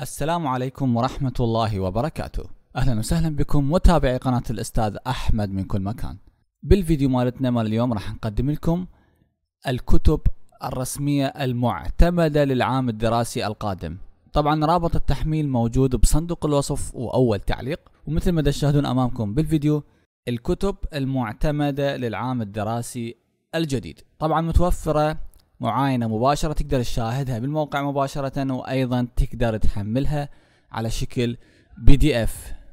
السلام عليكم ورحمة الله وبركاته أهلا وسهلا بكم متابعي قناة الأستاذ أحمد من كل مكان بالفيديو مالتنا مال اليوم راح نقدم لكم الكتب الرسمية المعتمدة للعام الدراسي القادم طبعا رابط التحميل موجود بصندوق الوصف وأول تعليق ومثل ما تشاهدون أمامكم بالفيديو الكتب المعتمدة للعام الدراسي الجديد طبعا متوفرة معاينة مباشرة تقدر تشاهدها بالموقع مباشرة وأيضا تقدر تحملها على شكل بي دي اف